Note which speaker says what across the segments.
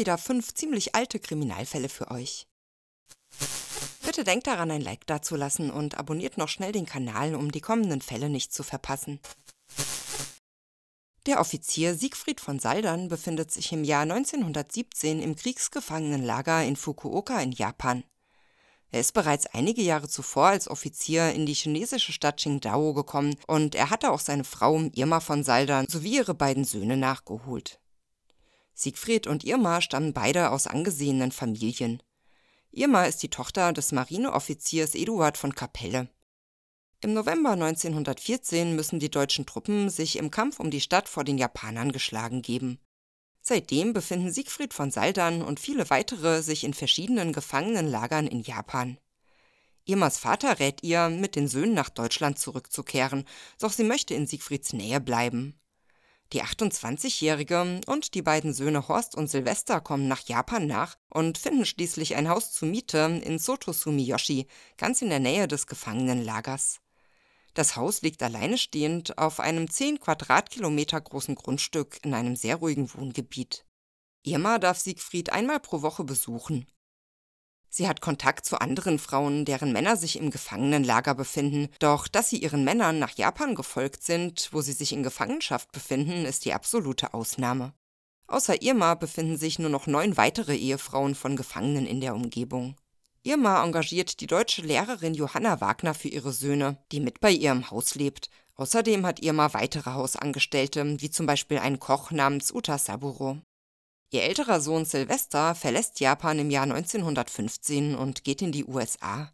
Speaker 1: wieder fünf ziemlich alte Kriminalfälle für euch. Bitte denkt daran, ein Like dazulassen und abonniert noch schnell den Kanal, um die kommenden Fälle nicht zu verpassen. Der Offizier Siegfried von Saldern befindet sich im Jahr 1917 im Kriegsgefangenenlager in Fukuoka in Japan. Er ist bereits einige Jahre zuvor als Offizier in die chinesische Stadt Qingdao gekommen und er hatte auch seine Frau Irma von Saldern sowie ihre beiden Söhne nachgeholt. Siegfried und Irma stammen beide aus angesehenen Familien. Irma ist die Tochter des Marineoffiziers Eduard von Kapelle. Im November 1914 müssen die deutschen Truppen sich im Kampf um die Stadt vor den Japanern geschlagen geben. Seitdem befinden Siegfried von Saldern und viele weitere sich in verschiedenen Gefangenenlagern in Japan. Irmas Vater rät ihr, mit den Söhnen nach Deutschland zurückzukehren, doch sie möchte in Siegfrieds Nähe bleiben. Die 28-Jährige und die beiden Söhne Horst und Silvester kommen nach Japan nach und finden schließlich ein Haus zur Miete in Soto Sumiyoshi, ganz in der Nähe des Gefangenenlagers. Das Haus liegt alleine stehend auf einem 10 Quadratkilometer großen Grundstück in einem sehr ruhigen Wohngebiet. Irma darf Siegfried einmal pro Woche besuchen Sie hat Kontakt zu anderen Frauen, deren Männer sich im Gefangenenlager befinden, doch dass sie ihren Männern nach Japan gefolgt sind, wo sie sich in Gefangenschaft befinden, ist die absolute Ausnahme. Außer Irma befinden sich nur noch neun weitere Ehefrauen von Gefangenen in der Umgebung. Irma engagiert die deutsche Lehrerin Johanna Wagner für ihre Söhne, die mit bei ihr im Haus lebt. Außerdem hat Irma weitere Hausangestellte, wie zum Beispiel einen Koch namens Uta Saburo. Ihr älterer Sohn Silvester verlässt Japan im Jahr 1915 und geht in die USA.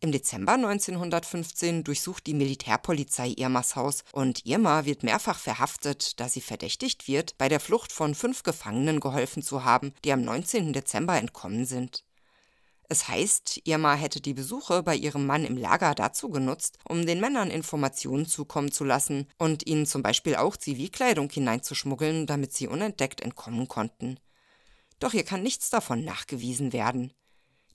Speaker 1: Im Dezember 1915 durchsucht die Militärpolizei Irmas Haus und Irma wird mehrfach verhaftet, da sie verdächtigt wird, bei der Flucht von fünf Gefangenen geholfen zu haben, die am 19. Dezember entkommen sind. Es heißt, Irma hätte die Besuche bei ihrem Mann im Lager dazu genutzt, um den Männern Informationen zukommen zu lassen und ihnen zum Beispiel auch Zivilkleidung hineinzuschmuggeln, damit sie unentdeckt entkommen konnten. Doch hier kann nichts davon nachgewiesen werden.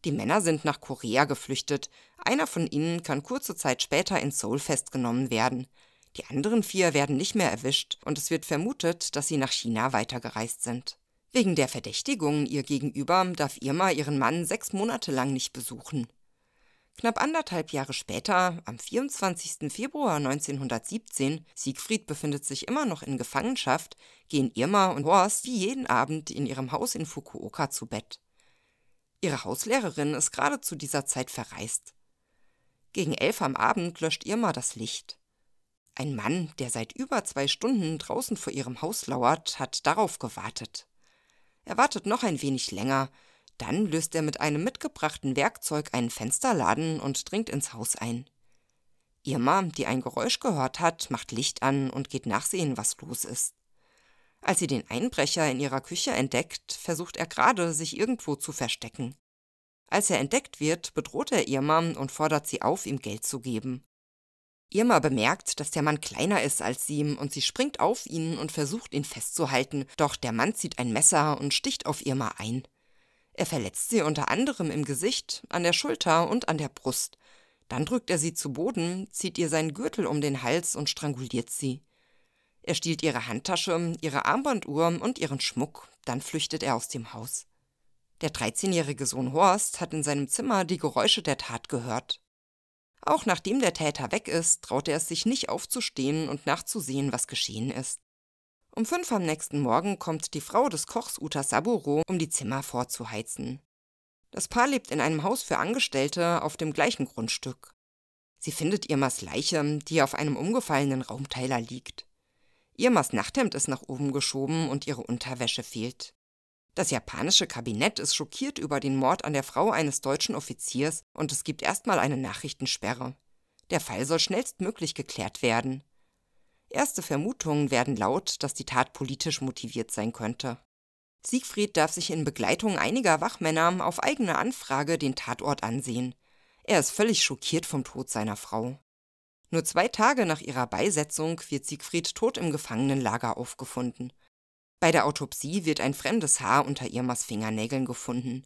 Speaker 1: Die Männer sind nach Korea geflüchtet, einer von ihnen kann kurze Zeit später in Seoul festgenommen werden. Die anderen vier werden nicht mehr erwischt und es wird vermutet, dass sie nach China weitergereist sind. Wegen der Verdächtigungen ihr gegenüber darf Irma ihren Mann sechs Monate lang nicht besuchen. Knapp anderthalb Jahre später, am 24. Februar 1917, Siegfried befindet sich immer noch in Gefangenschaft, gehen Irma und Horst wie jeden Abend in ihrem Haus in Fukuoka zu Bett. Ihre Hauslehrerin ist gerade zu dieser Zeit verreist. Gegen elf am Abend löscht Irma das Licht. Ein Mann, der seit über zwei Stunden draußen vor ihrem Haus lauert, hat darauf gewartet. Er wartet noch ein wenig länger. Dann löst er mit einem mitgebrachten Werkzeug einen Fensterladen und dringt ins Haus ein. Irma, die ein Geräusch gehört hat, macht Licht an und geht nachsehen, was los ist. Als sie den Einbrecher in ihrer Küche entdeckt, versucht er gerade, sich irgendwo zu verstecken. Als er entdeckt wird, bedroht er Irma und fordert sie auf, ihm Geld zu geben. Irma bemerkt, dass der Mann kleiner ist als sie und sie springt auf ihn und versucht, ihn festzuhalten, doch der Mann zieht ein Messer und sticht auf Irma ein. Er verletzt sie unter anderem im Gesicht, an der Schulter und an der Brust. Dann drückt er sie zu Boden, zieht ihr seinen Gürtel um den Hals und stranguliert sie. Er stiehlt ihre Handtasche, ihre Armbanduhr und ihren Schmuck, dann flüchtet er aus dem Haus. Der 13-jährige Sohn Horst hat in seinem Zimmer die Geräusche der Tat gehört. Auch nachdem der Täter weg ist, traut er es sich nicht aufzustehen und nachzusehen, was geschehen ist. Um fünf am nächsten Morgen kommt die Frau des Kochs Uta Saburo, um die Zimmer vorzuheizen. Das Paar lebt in einem Haus für Angestellte auf dem gleichen Grundstück. Sie findet Irmas Leiche, die auf einem umgefallenen Raumteiler liegt. Irmas Nachthemd ist nach oben geschoben und ihre Unterwäsche fehlt. Das japanische Kabinett ist schockiert über den Mord an der Frau eines deutschen Offiziers und es gibt erstmal eine Nachrichtensperre. Der Fall soll schnellstmöglich geklärt werden. Erste Vermutungen werden laut, dass die Tat politisch motiviert sein könnte. Siegfried darf sich in Begleitung einiger Wachmänner auf eigene Anfrage den Tatort ansehen. Er ist völlig schockiert vom Tod seiner Frau. Nur zwei Tage nach ihrer Beisetzung wird Siegfried tot im Gefangenenlager aufgefunden. Bei der Autopsie wird ein fremdes Haar unter Irmas Fingernägeln gefunden.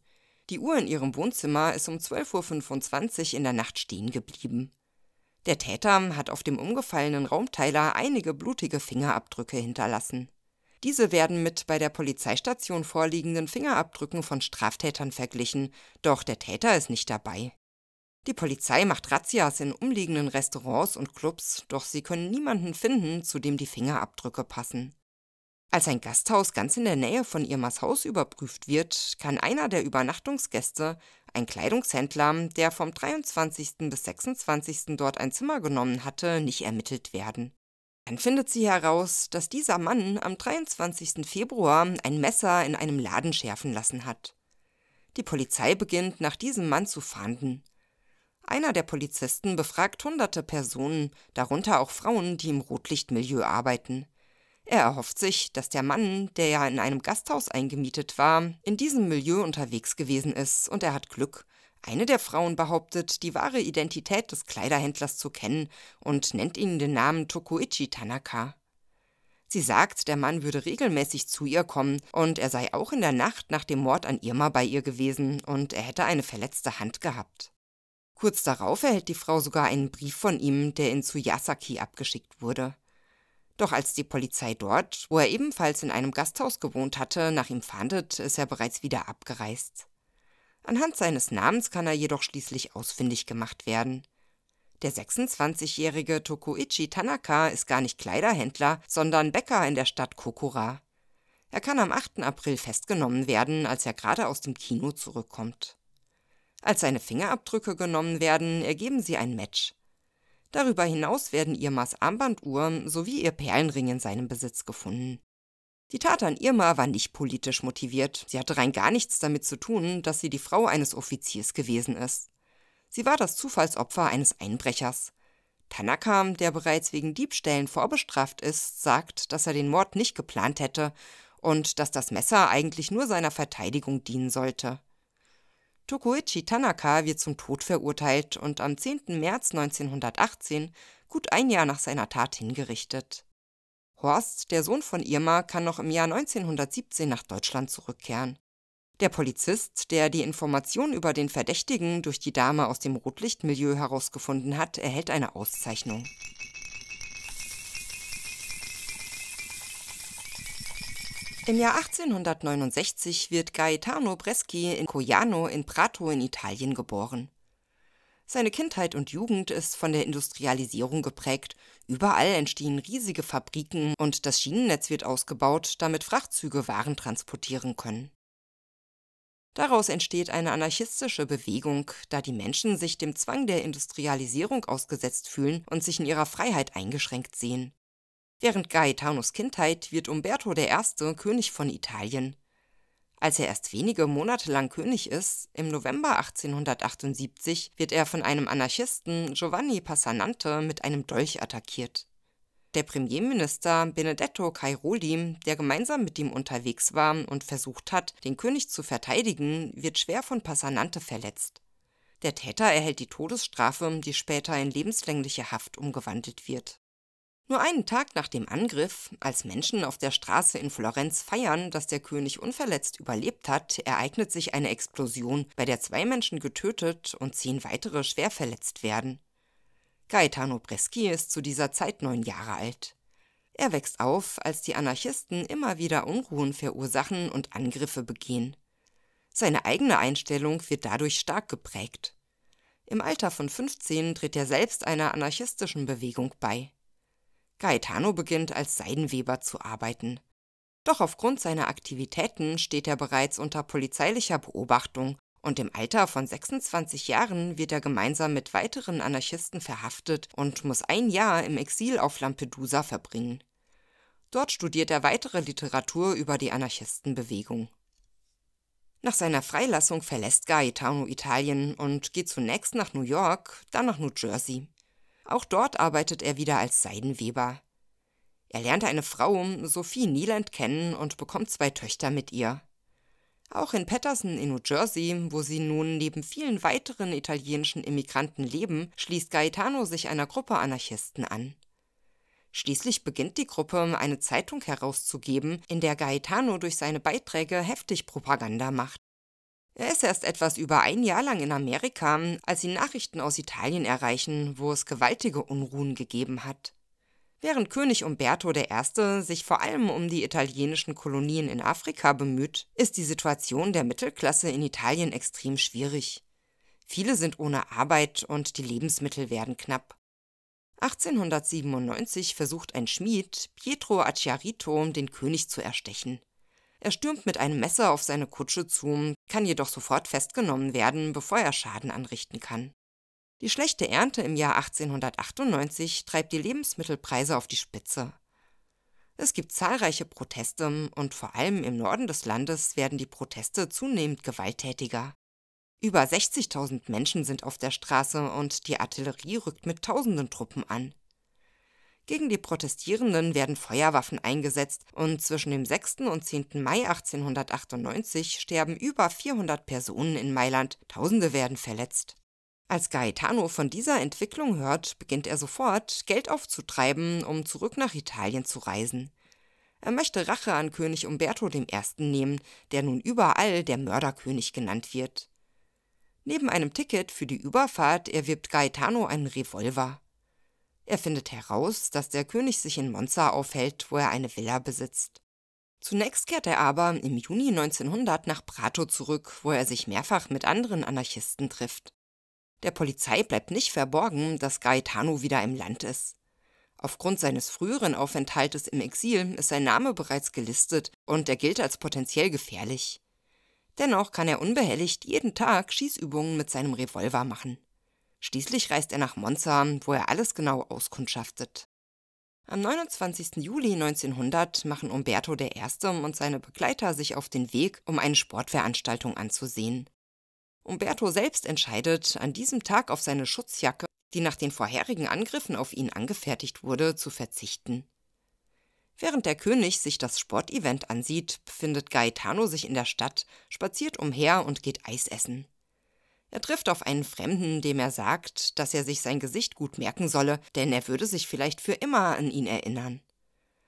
Speaker 1: Die Uhr in ihrem Wohnzimmer ist um 12.25 Uhr in der Nacht stehen geblieben. Der Täter hat auf dem umgefallenen Raumteiler einige blutige Fingerabdrücke hinterlassen. Diese werden mit bei der Polizeistation vorliegenden Fingerabdrücken von Straftätern verglichen, doch der Täter ist nicht dabei. Die Polizei macht Razzias in umliegenden Restaurants und Clubs, doch sie können niemanden finden, zu dem die Fingerabdrücke passen. Als ein Gasthaus ganz in der Nähe von Irmas Haus überprüft wird, kann einer der Übernachtungsgäste, ein Kleidungshändler, der vom 23. bis 26. dort ein Zimmer genommen hatte, nicht ermittelt werden. Dann findet sie heraus, dass dieser Mann am 23. Februar ein Messer in einem Laden schärfen lassen hat. Die Polizei beginnt, nach diesem Mann zu fahnden. Einer der Polizisten befragt hunderte Personen, darunter auch Frauen, die im Rotlichtmilieu arbeiten. Er erhofft sich, dass der Mann, der ja in einem Gasthaus eingemietet war, in diesem Milieu unterwegs gewesen ist und er hat Glück. Eine der Frauen behauptet, die wahre Identität des Kleiderhändlers zu kennen und nennt ihnen den Namen Tokuichi Tanaka. Sie sagt, der Mann würde regelmäßig zu ihr kommen und er sei auch in der Nacht nach dem Mord an Irma bei ihr gewesen und er hätte eine verletzte Hand gehabt. Kurz darauf erhält die Frau sogar einen Brief von ihm, der in Tsuyasaki abgeschickt wurde. Doch als die Polizei dort, wo er ebenfalls in einem Gasthaus gewohnt hatte, nach ihm fahndet, ist er bereits wieder abgereist. Anhand seines Namens kann er jedoch schließlich ausfindig gemacht werden. Der 26-jährige Tokuichi Tanaka ist gar nicht Kleiderhändler, sondern Bäcker in der Stadt Kokura. Er kann am 8. April festgenommen werden, als er gerade aus dem Kino zurückkommt. Als seine Fingerabdrücke genommen werden, ergeben sie ein Match. Darüber hinaus werden Irmas Armbanduhren sowie ihr Perlenring in seinem Besitz gefunden. Die Tat an Irma war nicht politisch motiviert. Sie hatte rein gar nichts damit zu tun, dass sie die Frau eines Offiziers gewesen ist. Sie war das Zufallsopfer eines Einbrechers. Tanaka, der bereits wegen Diebstählen vorbestraft ist, sagt, dass er den Mord nicht geplant hätte und dass das Messer eigentlich nur seiner Verteidigung dienen sollte. Tokuichi Tanaka wird zum Tod verurteilt und am 10. März 1918, gut ein Jahr nach seiner Tat, hingerichtet. Horst, der Sohn von Irma, kann noch im Jahr 1917 nach Deutschland zurückkehren. Der Polizist, der die Information über den Verdächtigen durch die Dame aus dem Rotlichtmilieu herausgefunden hat, erhält eine Auszeichnung. Im Jahr 1869 wird Gaetano Breschi in Coiano in Prato in Italien geboren. Seine Kindheit und Jugend ist von der Industrialisierung geprägt. Überall entstehen riesige Fabriken und das Schienennetz wird ausgebaut, damit Frachtzüge Waren transportieren können. Daraus entsteht eine anarchistische Bewegung, da die Menschen sich dem Zwang der Industrialisierung ausgesetzt fühlen und sich in ihrer Freiheit eingeschränkt sehen. Während Gaetanos Kindheit wird Umberto I. König von Italien. Als er erst wenige Monate lang König ist, im November 1878, wird er von einem Anarchisten Giovanni Passanante mit einem Dolch attackiert. Der Premierminister Benedetto Cairoli, der gemeinsam mit ihm unterwegs war und versucht hat, den König zu verteidigen, wird schwer von Passanante verletzt. Der Täter erhält die Todesstrafe, die später in lebenslängliche Haft umgewandelt wird nur einen Tag nach dem Angriff, als Menschen auf der Straße in Florenz feiern, dass der König unverletzt überlebt hat, ereignet sich eine Explosion, bei der zwei Menschen getötet und zehn weitere schwer verletzt werden. Gaetano Breschi ist zu dieser Zeit neun Jahre alt. Er wächst auf, als die Anarchisten immer wieder Unruhen verursachen und Angriffe begehen. Seine eigene Einstellung wird dadurch stark geprägt. Im Alter von 15 tritt er selbst einer anarchistischen Bewegung bei. Gaetano beginnt als Seidenweber zu arbeiten. Doch aufgrund seiner Aktivitäten steht er bereits unter polizeilicher Beobachtung und im Alter von 26 Jahren wird er gemeinsam mit weiteren Anarchisten verhaftet und muss ein Jahr im Exil auf Lampedusa verbringen. Dort studiert er weitere Literatur über die Anarchistenbewegung. Nach seiner Freilassung verlässt Gaetano Italien und geht zunächst nach New York, dann nach New Jersey. Auch dort arbeitet er wieder als Seidenweber. Er lernt eine Frau, Sophie Nieland, kennen und bekommt zwei Töchter mit ihr. Auch in Patterson in New Jersey, wo sie nun neben vielen weiteren italienischen Immigranten leben, schließt Gaetano sich einer Gruppe Anarchisten an. Schließlich beginnt die Gruppe, eine Zeitung herauszugeben, in der Gaetano durch seine Beiträge heftig Propaganda macht. Er ist erst etwas über ein Jahr lang in Amerika, als ihn Nachrichten aus Italien erreichen, wo es gewaltige Unruhen gegeben hat. Während König Umberto I. sich vor allem um die italienischen Kolonien in Afrika bemüht, ist die Situation der Mittelklasse in Italien extrem schwierig. Viele sind ohne Arbeit und die Lebensmittel werden knapp. 1897 versucht ein Schmied, Pietro Acciarito, den König zu erstechen. Er stürmt mit einem Messer auf seine Kutsche zu, kann jedoch sofort festgenommen werden, bevor er Schaden anrichten kann. Die schlechte Ernte im Jahr 1898 treibt die Lebensmittelpreise auf die Spitze. Es gibt zahlreiche Proteste und vor allem im Norden des Landes werden die Proteste zunehmend gewalttätiger. Über 60.000 Menschen sind auf der Straße und die Artillerie rückt mit tausenden Truppen an. Gegen die Protestierenden werden Feuerwaffen eingesetzt und zwischen dem 6. und 10. Mai 1898 sterben über 400 Personen in Mailand, Tausende werden verletzt. Als Gaetano von dieser Entwicklung hört, beginnt er sofort, Geld aufzutreiben, um zurück nach Italien zu reisen. Er möchte Rache an König Umberto I. nehmen, der nun überall der Mörderkönig genannt wird. Neben einem Ticket für die Überfahrt erwirbt Gaetano einen Revolver. Er findet heraus, dass der König sich in Monza aufhält, wo er eine Villa besitzt. Zunächst kehrt er aber im Juni 1900 nach Prato zurück, wo er sich mehrfach mit anderen Anarchisten trifft. Der Polizei bleibt nicht verborgen, dass Gaetano wieder im Land ist. Aufgrund seines früheren Aufenthaltes im Exil ist sein Name bereits gelistet und er gilt als potenziell gefährlich. Dennoch kann er unbehelligt jeden Tag Schießübungen mit seinem Revolver machen. Schließlich reist er nach Monza, wo er alles genau auskundschaftet. Am 29. Juli 1900 machen Umberto I. und seine Begleiter sich auf den Weg, um eine Sportveranstaltung anzusehen. Umberto selbst entscheidet, an diesem Tag auf seine Schutzjacke, die nach den vorherigen Angriffen auf ihn angefertigt wurde, zu verzichten. Während der König sich das Sportevent ansieht, befindet Gaetano sich in der Stadt, spaziert umher und geht Eis essen. Er trifft auf einen Fremden, dem er sagt, dass er sich sein Gesicht gut merken solle, denn er würde sich vielleicht für immer an ihn erinnern.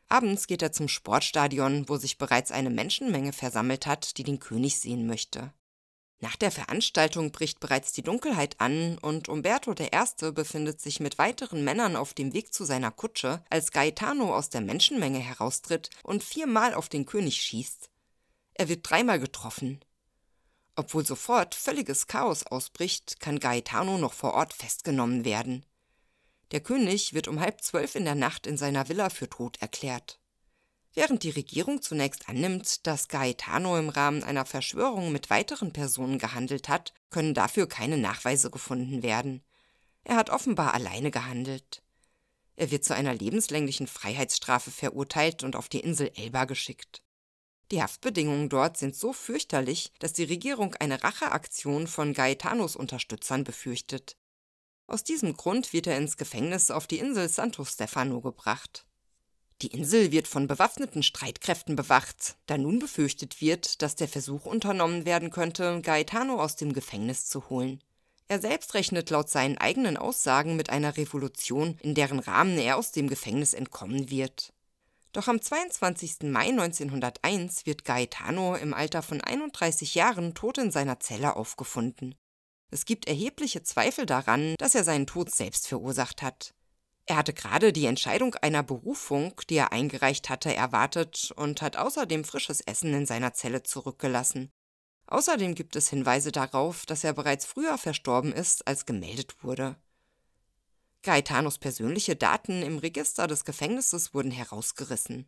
Speaker 1: Abends geht er zum Sportstadion, wo sich bereits eine Menschenmenge versammelt hat, die den König sehen möchte. Nach der Veranstaltung bricht bereits die Dunkelheit an und Umberto I. befindet sich mit weiteren Männern auf dem Weg zu seiner Kutsche, als Gaetano aus der Menschenmenge heraustritt und viermal auf den König schießt. Er wird dreimal getroffen. Obwohl sofort völliges Chaos ausbricht, kann Gaetano noch vor Ort festgenommen werden. Der König wird um halb zwölf in der Nacht in seiner Villa für tot erklärt. Während die Regierung zunächst annimmt, dass Gaetano im Rahmen einer Verschwörung mit weiteren Personen gehandelt hat, können dafür keine Nachweise gefunden werden. Er hat offenbar alleine gehandelt. Er wird zu einer lebenslänglichen Freiheitsstrafe verurteilt und auf die Insel Elba geschickt. Die Haftbedingungen dort sind so fürchterlich, dass die Regierung eine Racheaktion von Gaetanos Unterstützern befürchtet. Aus diesem Grund wird er ins Gefängnis auf die Insel Santo Stefano gebracht. Die Insel wird von bewaffneten Streitkräften bewacht, da nun befürchtet wird, dass der Versuch unternommen werden könnte, Gaetano aus dem Gefängnis zu holen. Er selbst rechnet laut seinen eigenen Aussagen mit einer Revolution, in deren Rahmen er aus dem Gefängnis entkommen wird. Doch am 22. Mai 1901 wird Gaetano im Alter von 31 Jahren tot in seiner Zelle aufgefunden. Es gibt erhebliche Zweifel daran, dass er seinen Tod selbst verursacht hat. Er hatte gerade die Entscheidung einer Berufung, die er eingereicht hatte, erwartet und hat außerdem frisches Essen in seiner Zelle zurückgelassen. Außerdem gibt es Hinweise darauf, dass er bereits früher verstorben ist, als gemeldet wurde. Gaetanos persönliche Daten im Register des Gefängnisses wurden herausgerissen.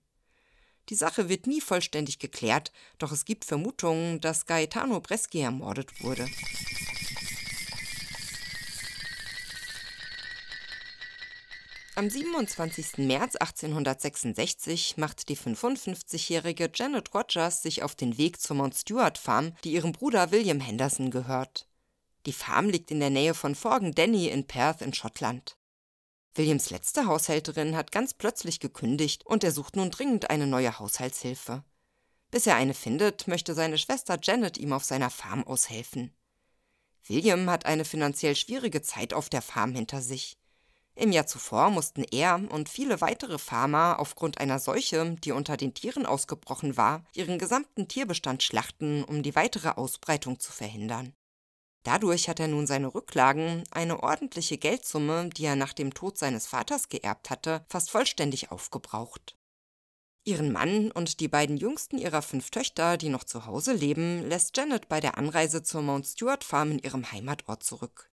Speaker 1: Die Sache wird nie vollständig geklärt, doch es gibt Vermutungen, dass Gaetano Breschi ermordet wurde. Am 27. März 1866 macht die 55-jährige Janet Rogers sich auf den Weg zur Mount Stewart Farm, die ihrem Bruder William Henderson gehört. Die Farm liegt in der Nähe von Forgan Denny in Perth in Schottland. Williams letzte Haushälterin hat ganz plötzlich gekündigt und er sucht nun dringend eine neue Haushaltshilfe. Bis er eine findet, möchte seine Schwester Janet ihm auf seiner Farm aushelfen. William hat eine finanziell schwierige Zeit auf der Farm hinter sich. Im Jahr zuvor mussten er und viele weitere Farmer aufgrund einer Seuche, die unter den Tieren ausgebrochen war, ihren gesamten Tierbestand schlachten, um die weitere Ausbreitung zu verhindern. Dadurch hat er nun seine Rücklagen, eine ordentliche Geldsumme, die er nach dem Tod seines Vaters geerbt hatte, fast vollständig aufgebraucht. Ihren Mann und die beiden jüngsten ihrer fünf Töchter, die noch zu Hause leben, lässt Janet bei der Anreise zur Mount Stewart Farm in ihrem Heimatort zurück.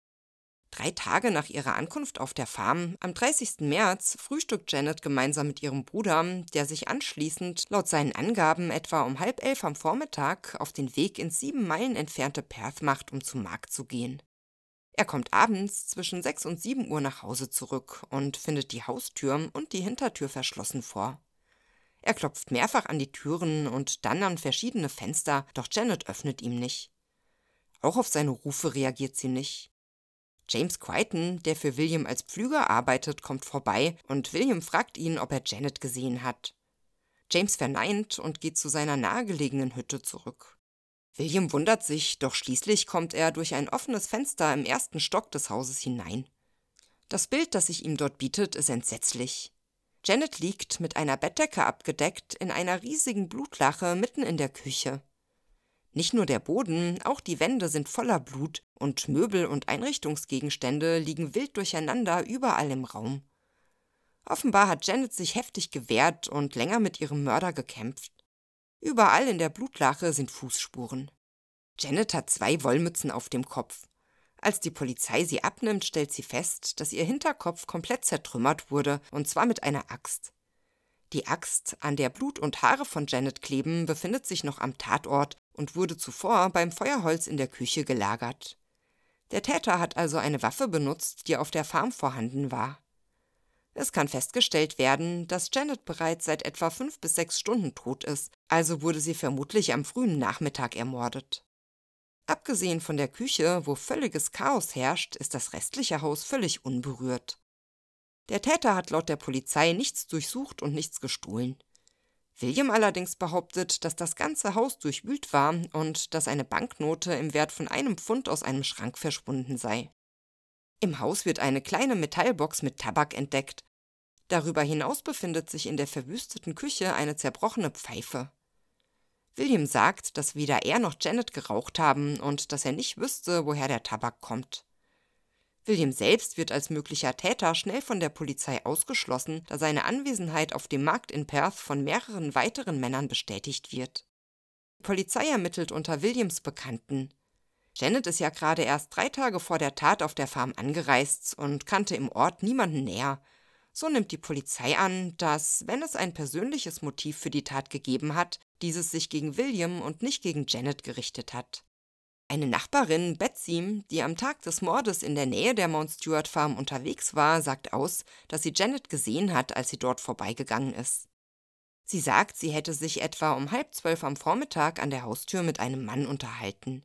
Speaker 1: Drei Tage nach ihrer Ankunft auf der Farm, am 30. März, frühstückt Janet gemeinsam mit ihrem Bruder, der sich anschließend laut seinen Angaben etwa um halb elf am Vormittag auf den Weg ins sieben Meilen entfernte Perth macht, um zum Markt zu gehen. Er kommt abends zwischen sechs und sieben Uhr nach Hause zurück und findet die Haustür und die Hintertür verschlossen vor. Er klopft mehrfach an die Türen und dann an verschiedene Fenster, doch Janet öffnet ihm nicht. Auch auf seine Rufe reagiert sie nicht. James Crichton, der für William als Pflüger arbeitet, kommt vorbei und William fragt ihn, ob er Janet gesehen hat. James verneint und geht zu seiner nahegelegenen Hütte zurück. William wundert sich, doch schließlich kommt er durch ein offenes Fenster im ersten Stock des Hauses hinein. Das Bild, das sich ihm dort bietet, ist entsetzlich. Janet liegt mit einer Bettdecke abgedeckt in einer riesigen Blutlache mitten in der Küche. Nicht nur der Boden, auch die Wände sind voller Blut und Möbel und Einrichtungsgegenstände liegen wild durcheinander überall im Raum. Offenbar hat Janet sich heftig gewehrt und länger mit ihrem Mörder gekämpft. Überall in der Blutlache sind Fußspuren. Janet hat zwei Wollmützen auf dem Kopf. Als die Polizei sie abnimmt, stellt sie fest, dass ihr Hinterkopf komplett zertrümmert wurde, und zwar mit einer Axt. Die Axt, an der Blut und Haare von Janet kleben, befindet sich noch am Tatort und wurde zuvor beim Feuerholz in der Küche gelagert. Der Täter hat also eine Waffe benutzt, die auf der Farm vorhanden war. Es kann festgestellt werden, dass Janet bereits seit etwa fünf bis sechs Stunden tot ist, also wurde sie vermutlich am frühen Nachmittag ermordet. Abgesehen von der Küche, wo völliges Chaos herrscht, ist das restliche Haus völlig unberührt. Der Täter hat laut der Polizei nichts durchsucht und nichts gestohlen. William allerdings behauptet, dass das ganze Haus durchwühlt war und dass eine Banknote im Wert von einem Pfund aus einem Schrank verschwunden sei. Im Haus wird eine kleine Metallbox mit Tabak entdeckt. Darüber hinaus befindet sich in der verwüsteten Küche eine zerbrochene Pfeife. William sagt, dass weder er noch Janet geraucht haben und dass er nicht wüsste, woher der Tabak kommt. William selbst wird als möglicher Täter schnell von der Polizei ausgeschlossen, da seine Anwesenheit auf dem Markt in Perth von mehreren weiteren Männern bestätigt wird. Die Polizei ermittelt unter Williams Bekannten. Janet ist ja gerade erst drei Tage vor der Tat auf der Farm angereist und kannte im Ort niemanden näher. So nimmt die Polizei an, dass, wenn es ein persönliches Motiv für die Tat gegeben hat, dieses sich gegen William und nicht gegen Janet gerichtet hat. Eine Nachbarin, Betsy, die am Tag des Mordes in der Nähe der Mount Stewart Farm unterwegs war, sagt aus, dass sie Janet gesehen hat, als sie dort vorbeigegangen ist. Sie sagt, sie hätte sich etwa um halb zwölf am Vormittag an der Haustür mit einem Mann unterhalten.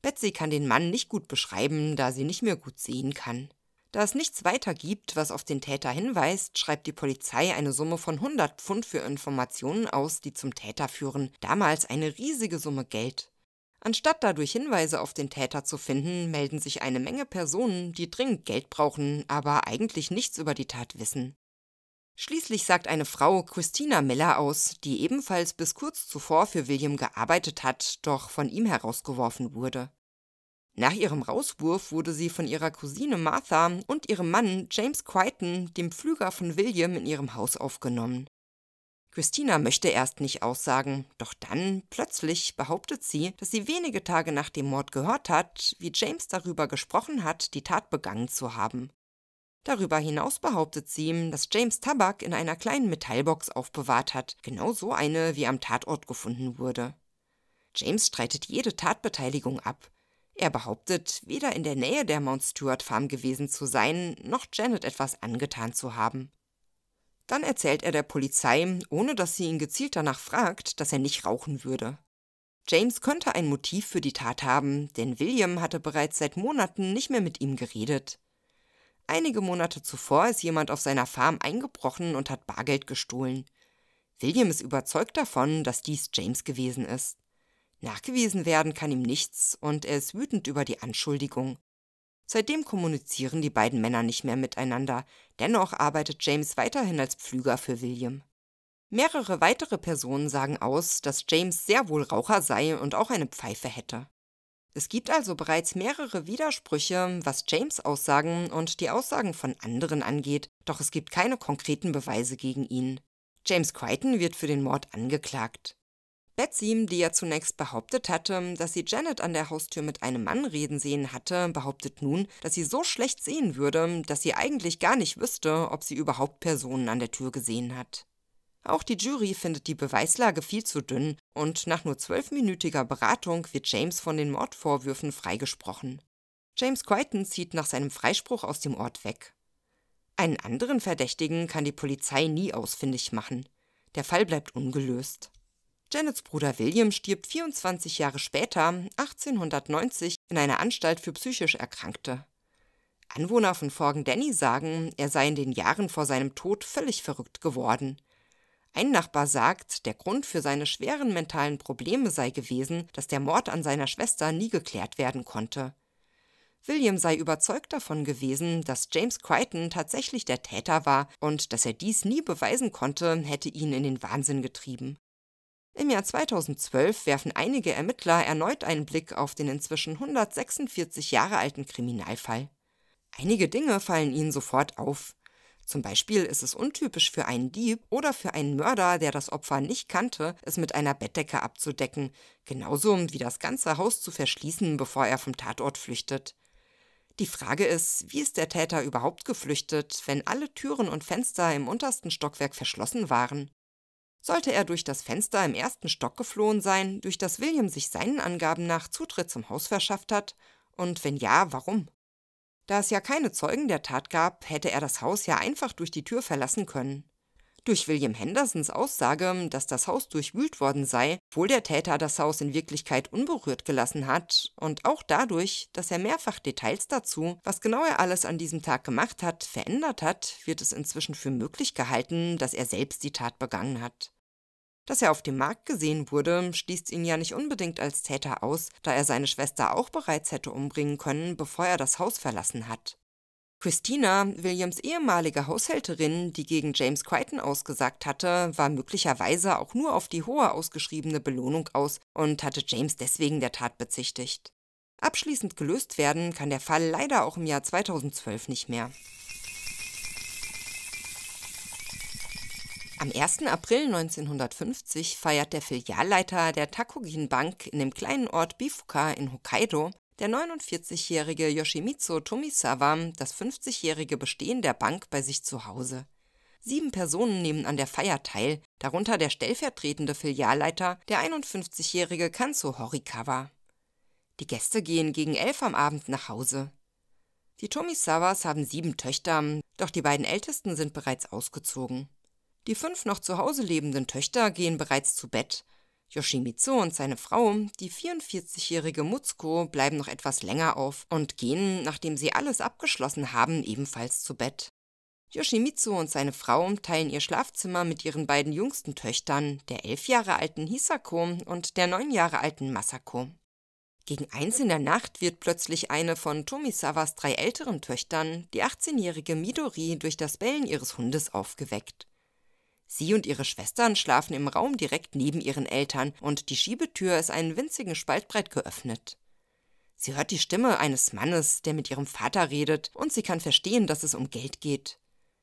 Speaker 1: Betsy kann den Mann nicht gut beschreiben, da sie nicht mehr gut sehen kann. Da es nichts weiter gibt, was auf den Täter hinweist, schreibt die Polizei eine Summe von 100 Pfund für Informationen aus, die zum Täter führen, damals eine riesige Summe Geld. Anstatt dadurch Hinweise auf den Täter zu finden, melden sich eine Menge Personen, die dringend Geld brauchen, aber eigentlich nichts über die Tat wissen. Schließlich sagt eine Frau Christina Miller aus, die ebenfalls bis kurz zuvor für William gearbeitet hat, doch von ihm herausgeworfen wurde. Nach ihrem Rauswurf wurde sie von ihrer Cousine Martha und ihrem Mann James Crichton, dem Pflüger von William, in ihrem Haus aufgenommen. Christina möchte erst nicht aussagen, doch dann plötzlich behauptet sie, dass sie wenige Tage nach dem Mord gehört hat, wie James darüber gesprochen hat, die Tat begangen zu haben. Darüber hinaus behauptet sie, ihm, dass James Tabak in einer kleinen Metallbox aufbewahrt hat, genau so eine, wie am Tatort gefunden wurde. James streitet jede Tatbeteiligung ab. Er behauptet, weder in der Nähe der Mount Stewart Farm gewesen zu sein, noch Janet etwas angetan zu haben. Dann erzählt er der Polizei, ohne dass sie ihn gezielt danach fragt, dass er nicht rauchen würde. James könnte ein Motiv für die Tat haben, denn William hatte bereits seit Monaten nicht mehr mit ihm geredet. Einige Monate zuvor ist jemand auf seiner Farm eingebrochen und hat Bargeld gestohlen. William ist überzeugt davon, dass dies James gewesen ist. Nachgewiesen werden kann ihm nichts und er ist wütend über die Anschuldigung. Seitdem kommunizieren die beiden Männer nicht mehr miteinander, dennoch arbeitet James weiterhin als Pflüger für William. Mehrere weitere Personen sagen aus, dass James sehr wohl Raucher sei und auch eine Pfeife hätte. Es gibt also bereits mehrere Widersprüche, was James Aussagen und die Aussagen von anderen angeht, doch es gibt keine konkreten Beweise gegen ihn. James Crichton wird für den Mord angeklagt. Betsy, die ja zunächst behauptet hatte, dass sie Janet an der Haustür mit einem Mann reden sehen hatte, behauptet nun, dass sie so schlecht sehen würde, dass sie eigentlich gar nicht wüsste, ob sie überhaupt Personen an der Tür gesehen hat. Auch die Jury findet die Beweislage viel zu dünn und nach nur zwölfminütiger Beratung wird James von den Mordvorwürfen freigesprochen. James Crichton zieht nach seinem Freispruch aus dem Ort weg. Einen anderen Verdächtigen kann die Polizei nie ausfindig machen. Der Fall bleibt ungelöst. Janets Bruder William stirbt 24 Jahre später, 1890, in einer Anstalt für psychisch Erkrankte. Anwohner von Forgen Danny sagen, er sei in den Jahren vor seinem Tod völlig verrückt geworden. Ein Nachbar sagt, der Grund für seine schweren mentalen Probleme sei gewesen, dass der Mord an seiner Schwester nie geklärt werden konnte. William sei überzeugt davon gewesen, dass James Crichton tatsächlich der Täter war und dass er dies nie beweisen konnte, hätte ihn in den Wahnsinn getrieben. Im Jahr 2012 werfen einige Ermittler erneut einen Blick auf den inzwischen 146 Jahre alten Kriminalfall. Einige Dinge fallen ihnen sofort auf. Zum Beispiel ist es untypisch für einen Dieb oder für einen Mörder, der das Opfer nicht kannte, es mit einer Bettdecke abzudecken, genauso wie das ganze Haus zu verschließen, bevor er vom Tatort flüchtet. Die Frage ist, wie ist der Täter überhaupt geflüchtet, wenn alle Türen und Fenster im untersten Stockwerk verschlossen waren? Sollte er durch das Fenster im ersten Stock geflohen sein, durch das William sich seinen Angaben nach Zutritt zum Haus verschafft hat? Und wenn ja, warum? Da es ja keine Zeugen der Tat gab, hätte er das Haus ja einfach durch die Tür verlassen können. Durch William Hendersons Aussage, dass das Haus durchwühlt worden sei, obwohl der Täter das Haus in Wirklichkeit unberührt gelassen hat, und auch dadurch, dass er mehrfach Details dazu, was genau er alles an diesem Tag gemacht hat, verändert hat, wird es inzwischen für möglich gehalten, dass er selbst die Tat begangen hat. Dass er auf dem Markt gesehen wurde, schließt ihn ja nicht unbedingt als Täter aus, da er seine Schwester auch bereits hätte umbringen können, bevor er das Haus verlassen hat. Christina, Williams ehemalige Haushälterin, die gegen James Crichton ausgesagt hatte, war möglicherweise auch nur auf die hohe ausgeschriebene Belohnung aus und hatte James deswegen der Tat bezichtigt. Abschließend gelöst werden kann der Fall leider auch im Jahr 2012 nicht mehr. Am 1. April 1950 feiert der Filialleiter der Takugin Bank in dem kleinen Ort Bifuka in Hokkaido, der 49-jährige Yoshimitsu Tomisawa, das 50-jährige Bestehen der Bank bei sich zu Hause. Sieben Personen nehmen an der Feier teil, darunter der stellvertretende Filialleiter, der 51-jährige Kanzo Horikawa. Die Gäste gehen gegen elf am Abend nach Hause. Die Tomisawas haben sieben Töchter, doch die beiden Ältesten sind bereits ausgezogen. Die fünf noch zu Hause lebenden Töchter gehen bereits zu Bett. Yoshimitsu und seine Frau, die 44-jährige Mutsuko, bleiben noch etwas länger auf und gehen, nachdem sie alles abgeschlossen haben, ebenfalls zu Bett. Yoshimitsu und seine Frau teilen ihr Schlafzimmer mit ihren beiden jüngsten Töchtern, der elf Jahre alten Hisako und der neun Jahre alten Masako. Gegen eins in der Nacht wird plötzlich eine von Tomisawas drei älteren Töchtern, die 18-jährige Midori, durch das Bellen ihres Hundes aufgeweckt. Sie und ihre Schwestern schlafen im Raum direkt neben ihren Eltern und die Schiebetür ist einen winzigen Spalt geöffnet. Sie hört die Stimme eines Mannes, der mit ihrem Vater redet, und sie kann verstehen, dass es um Geld geht.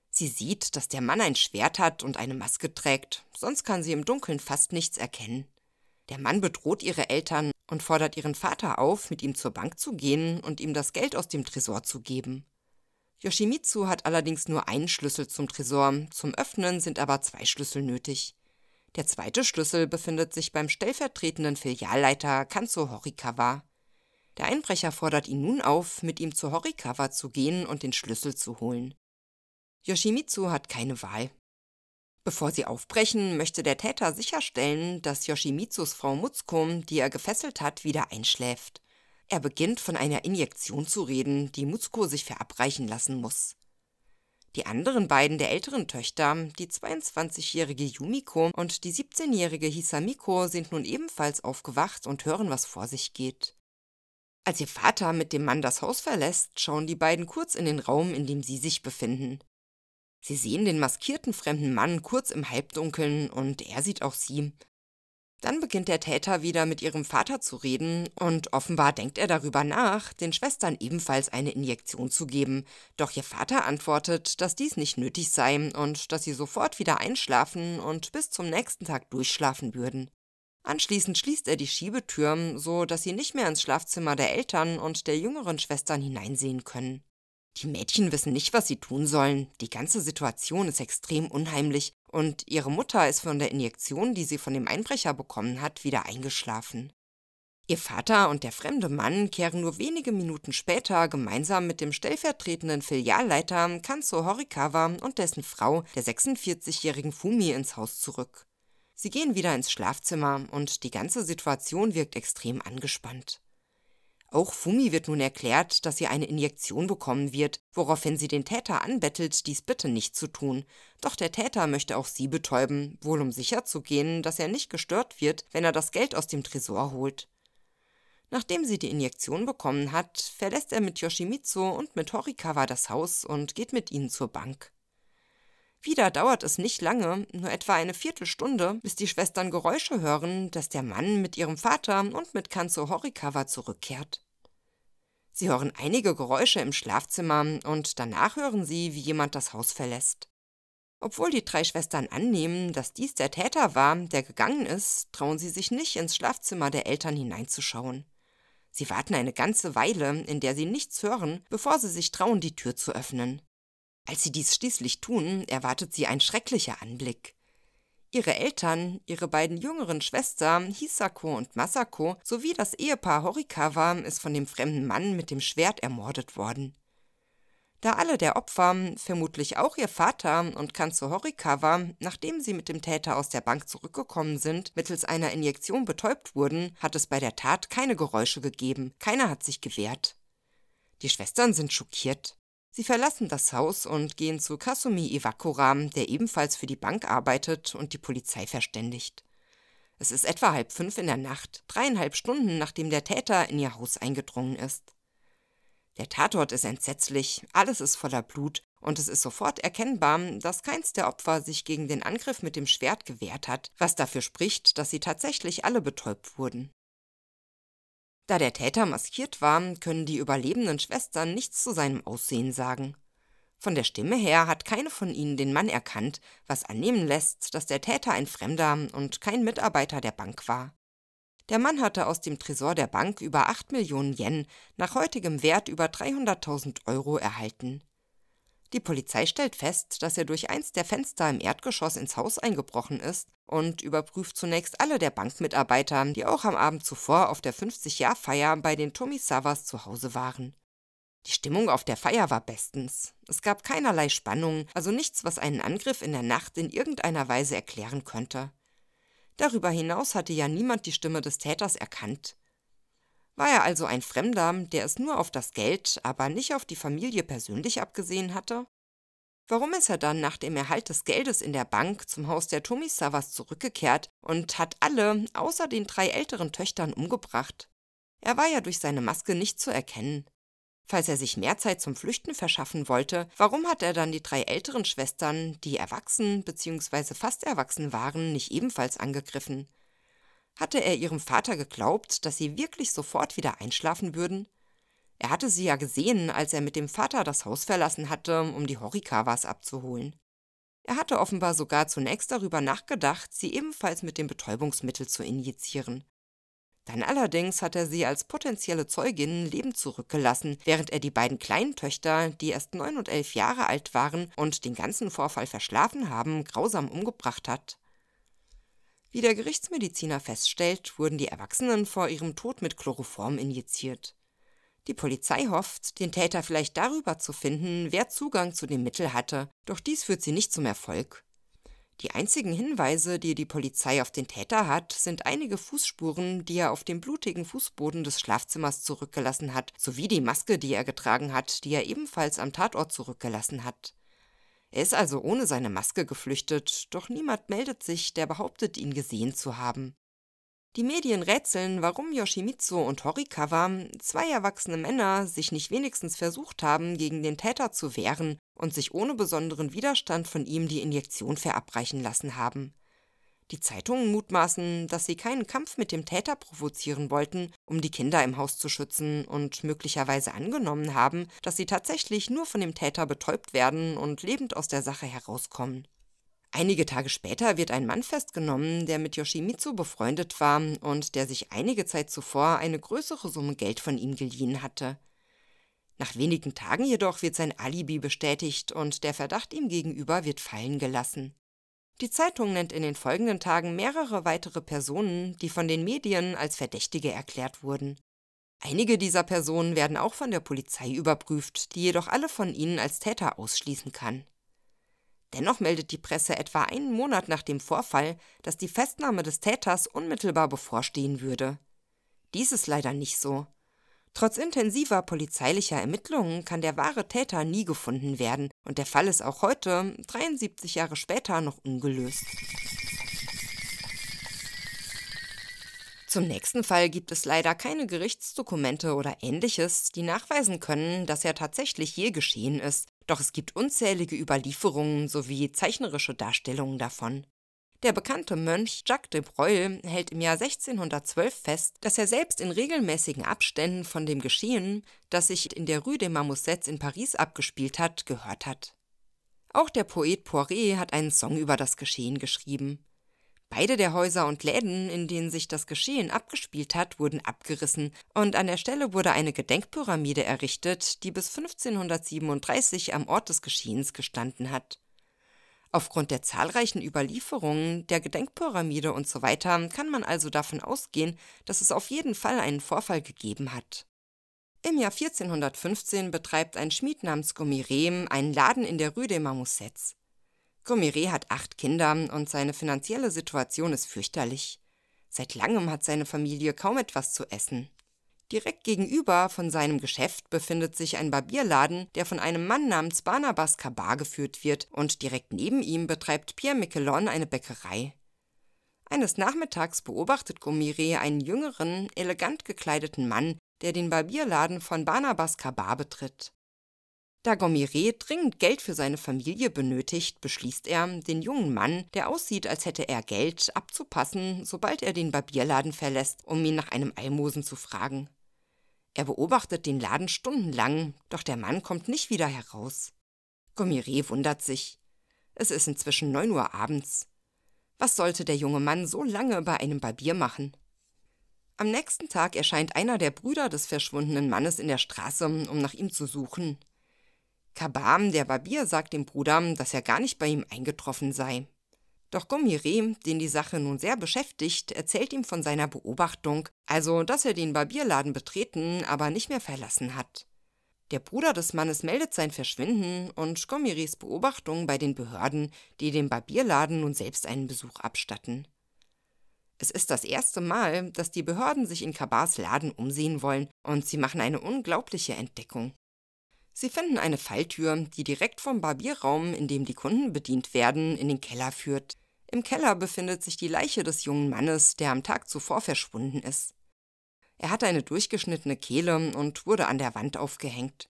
Speaker 1: Sie sieht, dass der Mann ein Schwert hat und eine Maske trägt, sonst kann sie im Dunkeln fast nichts erkennen. Der Mann bedroht ihre Eltern und fordert ihren Vater auf, mit ihm zur Bank zu gehen und ihm das Geld aus dem Tresor zu geben. Yoshimitsu hat allerdings nur einen Schlüssel zum Tresor, zum Öffnen sind aber zwei Schlüssel nötig. Der zweite Schlüssel befindet sich beim stellvertretenden Filialleiter Kanzo Horikawa. Der Einbrecher fordert ihn nun auf, mit ihm zu Horikawa zu gehen und den Schlüssel zu holen. Yoshimitsu hat keine Wahl. Bevor sie aufbrechen, möchte der Täter sicherstellen, dass Yoshimitsus Frau Mutsuko, die er gefesselt hat, wieder einschläft. Er beginnt von einer Injektion zu reden, die Mutzko sich verabreichen lassen muss. Die anderen beiden der älteren Töchter, die 22-jährige Yumiko und die 17-jährige Hisamiko, sind nun ebenfalls aufgewacht und hören, was vor sich geht. Als ihr Vater mit dem Mann das Haus verlässt, schauen die beiden kurz in den Raum, in dem sie sich befinden. Sie sehen den maskierten fremden Mann kurz im Halbdunkeln und er sieht auch sie. Dann beginnt der Täter wieder mit ihrem Vater zu reden und offenbar denkt er darüber nach, den Schwestern ebenfalls eine Injektion zu geben. Doch ihr Vater antwortet, dass dies nicht nötig sei und dass sie sofort wieder einschlafen und bis zum nächsten Tag durchschlafen würden. Anschließend schließt er die Schiebetür, so dass sie nicht mehr ins Schlafzimmer der Eltern und der jüngeren Schwestern hineinsehen können. Die Mädchen wissen nicht, was sie tun sollen. Die ganze Situation ist extrem unheimlich und ihre Mutter ist von der Injektion, die sie von dem Einbrecher bekommen hat, wieder eingeschlafen. Ihr Vater und der fremde Mann kehren nur wenige Minuten später gemeinsam mit dem stellvertretenden Filialleiter Kanzo Horikawa und dessen Frau, der 46-jährigen Fumi, ins Haus zurück. Sie gehen wieder ins Schlafzimmer und die ganze Situation wirkt extrem angespannt. Auch Fumi wird nun erklärt, dass sie eine Injektion bekommen wird, woraufhin sie den Täter anbettelt, dies bitte nicht zu tun. Doch der Täter möchte auch sie betäuben, wohl um sicherzugehen, dass er nicht gestört wird, wenn er das Geld aus dem Tresor holt. Nachdem sie die Injektion bekommen hat, verlässt er mit Yoshimitsu und mit Horikawa das Haus und geht mit ihnen zur Bank. Wieder dauert es nicht lange, nur etwa eine Viertelstunde, bis die Schwestern Geräusche hören, dass der Mann mit ihrem Vater und mit Kanzo Horikawa zurückkehrt. Sie hören einige Geräusche im Schlafzimmer und danach hören Sie, wie jemand das Haus verlässt. Obwohl die drei Schwestern annehmen, dass dies der Täter war, der gegangen ist, trauen sie sich nicht, ins Schlafzimmer der Eltern hineinzuschauen. Sie warten eine ganze Weile, in der sie nichts hören, bevor sie sich trauen, die Tür zu öffnen. Als sie dies schließlich tun, erwartet sie ein schrecklicher Anblick. Ihre Eltern, ihre beiden jüngeren Schwestern Hisako und Masako sowie das Ehepaar Horikawa ist von dem fremden Mann mit dem Schwert ermordet worden. Da alle der Opfer, vermutlich auch ihr Vater und Kanzo Horikawa, nachdem sie mit dem Täter aus der Bank zurückgekommen sind, mittels einer Injektion betäubt wurden, hat es bei der Tat keine Geräusche gegeben, keiner hat sich gewehrt. Die Schwestern sind schockiert. Sie verlassen das Haus und gehen zu Kasumi Iwakura, der ebenfalls für die Bank arbeitet und die Polizei verständigt. Es ist etwa halb fünf in der Nacht, dreieinhalb Stunden nachdem der Täter in ihr Haus eingedrungen ist. Der Tatort ist entsetzlich, alles ist voller Blut und es ist sofort erkennbar, dass keins der Opfer sich gegen den Angriff mit dem Schwert gewehrt hat, was dafür spricht, dass sie tatsächlich alle betäubt wurden. Da der Täter maskiert war, können die überlebenden Schwestern nichts zu seinem Aussehen sagen. Von der Stimme her hat keine von ihnen den Mann erkannt, was annehmen lässt, dass der Täter ein Fremder und kein Mitarbeiter der Bank war. Der Mann hatte aus dem Tresor der Bank über 8 Millionen Yen, nach heutigem Wert über 300.000 Euro, erhalten. Die Polizei stellt fest, dass er durch eins der Fenster im Erdgeschoss ins Haus eingebrochen ist und überprüft zunächst alle der Bankmitarbeiter, die auch am Abend zuvor auf der 50-Jahr-Feier bei den Tomisavas zu Hause waren. Die Stimmung auf der Feier war bestens. Es gab keinerlei Spannung, also nichts, was einen Angriff in der Nacht in irgendeiner Weise erklären könnte. Darüber hinaus hatte ja niemand die Stimme des Täters erkannt. War er also ein Fremder, der es nur auf das Geld, aber nicht auf die Familie persönlich abgesehen hatte? Warum ist er dann nach dem Erhalt des Geldes in der Bank zum Haus der Tomisawas zurückgekehrt und hat alle, außer den drei älteren Töchtern, umgebracht? Er war ja durch seine Maske nicht zu erkennen. Falls er sich mehr Zeit zum Flüchten verschaffen wollte, warum hat er dann die drei älteren Schwestern, die erwachsen bzw. fast erwachsen waren, nicht ebenfalls angegriffen? Hatte er ihrem Vater geglaubt, dass sie wirklich sofort wieder einschlafen würden? Er hatte sie ja gesehen, als er mit dem Vater das Haus verlassen hatte, um die Horikawas abzuholen. Er hatte offenbar sogar zunächst darüber nachgedacht, sie ebenfalls mit dem Betäubungsmittel zu injizieren. Dann allerdings hat er sie als potenzielle Zeugin lebend zurückgelassen, während er die beiden kleinen Töchter, die erst neun und elf Jahre alt waren und den ganzen Vorfall verschlafen haben, grausam umgebracht hat. Wie der Gerichtsmediziner feststellt, wurden die Erwachsenen vor ihrem Tod mit Chloroform injiziert. Die Polizei hofft, den Täter vielleicht darüber zu finden, wer Zugang zu dem Mittel hatte, doch dies führt sie nicht zum Erfolg. Die einzigen Hinweise, die die Polizei auf den Täter hat, sind einige Fußspuren, die er auf dem blutigen Fußboden des Schlafzimmers zurückgelassen hat, sowie die Maske, die er getragen hat, die er ebenfalls am Tatort zurückgelassen hat. Er ist also ohne seine Maske geflüchtet, doch niemand meldet sich, der behauptet, ihn gesehen zu haben. Die Medien rätseln, warum Yoshimitsu und Horikawa, zwei erwachsene Männer, sich nicht wenigstens versucht haben, gegen den Täter zu wehren und sich ohne besonderen Widerstand von ihm die Injektion verabreichen lassen haben. Die Zeitungen mutmaßen, dass sie keinen Kampf mit dem Täter provozieren wollten, um die Kinder im Haus zu schützen und möglicherweise angenommen haben, dass sie tatsächlich nur von dem Täter betäubt werden und lebend aus der Sache herauskommen. Einige Tage später wird ein Mann festgenommen, der mit Yoshimitsu befreundet war und der sich einige Zeit zuvor eine größere Summe Geld von ihm geliehen hatte. Nach wenigen Tagen jedoch wird sein Alibi bestätigt und der Verdacht ihm gegenüber wird fallen gelassen. Die Zeitung nennt in den folgenden Tagen mehrere weitere Personen, die von den Medien als Verdächtige erklärt wurden. Einige dieser Personen werden auch von der Polizei überprüft, die jedoch alle von ihnen als Täter ausschließen kann. Dennoch meldet die Presse etwa einen Monat nach dem Vorfall, dass die Festnahme des Täters unmittelbar bevorstehen würde. Dies ist leider nicht so. Trotz intensiver polizeilicher Ermittlungen kann der wahre Täter nie gefunden werden und der Fall ist auch heute, 73 Jahre später, noch ungelöst. Zum nächsten Fall gibt es leider keine Gerichtsdokumente oder ähnliches, die nachweisen können, dass er tatsächlich je geschehen ist, doch es gibt unzählige Überlieferungen sowie zeichnerische Darstellungen davon. Der bekannte Mönch Jacques de Breuil hält im Jahr 1612 fest, dass er selbst in regelmäßigen Abständen von dem Geschehen, das sich in der Rue des Marmosets in Paris abgespielt hat, gehört hat. Auch der Poet Poiré hat einen Song über das Geschehen geschrieben. Beide der Häuser und Läden, in denen sich das Geschehen abgespielt hat, wurden abgerissen und an der Stelle wurde eine Gedenkpyramide errichtet, die bis 1537 am Ort des Geschehens gestanden hat. Aufgrund der zahlreichen Überlieferungen, der Gedenkpyramide und So weiter kann man also davon ausgehen, dass es auf jeden Fall einen Vorfall gegeben hat. Im Jahr 1415 betreibt ein Schmied namens Gomirem einen Laden in der Rue des Marmosets. Gomiré hat acht Kinder und seine finanzielle Situation ist fürchterlich. Seit langem hat seine Familie kaum etwas zu essen. Direkt gegenüber von seinem Geschäft befindet sich ein Barbierladen, der von einem Mann namens Barnabas Kabar geführt wird, und direkt neben ihm betreibt Pierre Miquelon eine Bäckerei. Eines Nachmittags beobachtet Gomire einen jüngeren, elegant gekleideten Mann, der den Barbierladen von Barnabas Kabar betritt. Da Gourmiret dringend Geld für seine Familie benötigt, beschließt er, den jungen Mann, der aussieht, als hätte er Geld, abzupassen, sobald er den Barbierladen verlässt, um ihn nach einem Almosen zu fragen. Er beobachtet den Laden stundenlang, doch der Mann kommt nicht wieder heraus. Gourmiret wundert sich. Es ist inzwischen neun Uhr abends. Was sollte der junge Mann so lange bei einem Barbier machen? Am nächsten Tag erscheint einer der Brüder des verschwundenen Mannes in der Straße, um nach ihm zu suchen. Kabam, der Barbier, sagt dem Bruder, dass er gar nicht bei ihm eingetroffen sei. Doch Gomire, den die Sache nun sehr beschäftigt, erzählt ihm von seiner Beobachtung, also dass er den Barbierladen betreten, aber nicht mehr verlassen hat. Der Bruder des Mannes meldet sein Verschwinden und Gomires Beobachtung bei den Behörden, die dem Barbierladen nun selbst einen Besuch abstatten. Es ist das erste Mal, dass die Behörden sich in Kabars Laden umsehen wollen und sie machen eine unglaubliche Entdeckung. Sie finden eine Falltür, die direkt vom Barbierraum, in dem die Kunden bedient werden, in den Keller führt. Im Keller befindet sich die Leiche des jungen Mannes, der am Tag zuvor verschwunden ist. Er hatte eine durchgeschnittene Kehle und wurde an der Wand aufgehängt.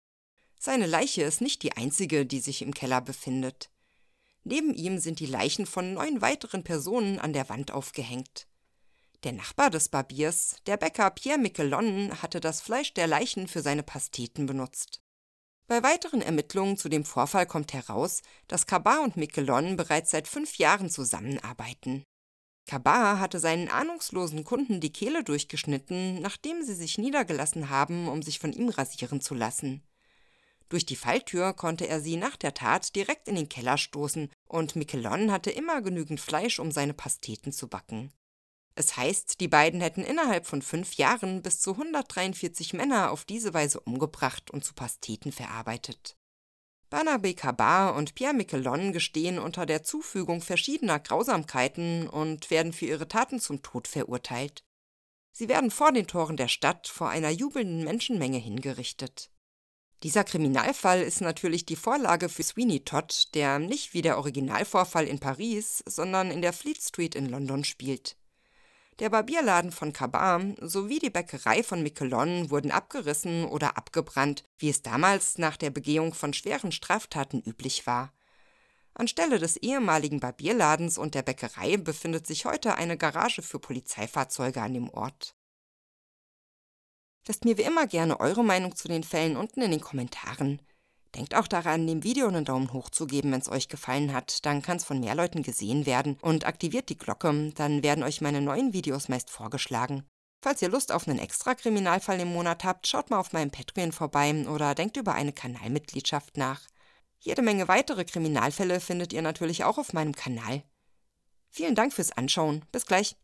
Speaker 1: Seine Leiche ist nicht die einzige, die sich im Keller befindet. Neben ihm sind die Leichen von neun weiteren Personen an der Wand aufgehängt. Der Nachbar des Barbiers, der Bäcker Pierre Miquelon, hatte das Fleisch der Leichen für seine Pasteten benutzt. Bei weiteren Ermittlungen zu dem Vorfall kommt heraus, dass Kabar und Miquelon bereits seit fünf Jahren zusammenarbeiten. Kabar hatte seinen ahnungslosen Kunden die Kehle durchgeschnitten, nachdem sie sich niedergelassen haben, um sich von ihm rasieren zu lassen. Durch die Falltür konnte er sie nach der Tat direkt in den Keller stoßen und Miquelon hatte immer genügend Fleisch, um seine Pasteten zu backen. Es heißt, die beiden hätten innerhalb von fünf Jahren bis zu 143 Männer auf diese Weise umgebracht und zu Pasteten verarbeitet. Barnaby Kabar und Pierre Miquelon gestehen unter der Zufügung verschiedener Grausamkeiten und werden für ihre Taten zum Tod verurteilt. Sie werden vor den Toren der Stadt vor einer jubelnden Menschenmenge hingerichtet. Dieser Kriminalfall ist natürlich die Vorlage für Sweeney Todd, der nicht wie der Originalvorfall in Paris, sondern in der Fleet Street in London spielt. Der Barbierladen von Kabam sowie die Bäckerei von Miquelon wurden abgerissen oder abgebrannt, wie es damals nach der Begehung von schweren Straftaten üblich war. Anstelle des ehemaligen Barbierladens und der Bäckerei befindet sich heute eine Garage für Polizeifahrzeuge an dem Ort. Lasst mir wie immer gerne eure Meinung zu den Fällen unten in den Kommentaren. Denkt auch daran, dem Video einen Daumen hoch zu geben, wenn es euch gefallen hat. Dann kann es von mehr Leuten gesehen werden. Und aktiviert die Glocke, dann werden euch meine neuen Videos meist vorgeschlagen. Falls ihr Lust auf einen extra Kriminalfall im Monat habt, schaut mal auf meinem Patreon vorbei oder denkt über eine Kanalmitgliedschaft nach. Jede Menge weitere Kriminalfälle findet ihr natürlich auch auf meinem Kanal. Vielen Dank fürs Anschauen. Bis gleich.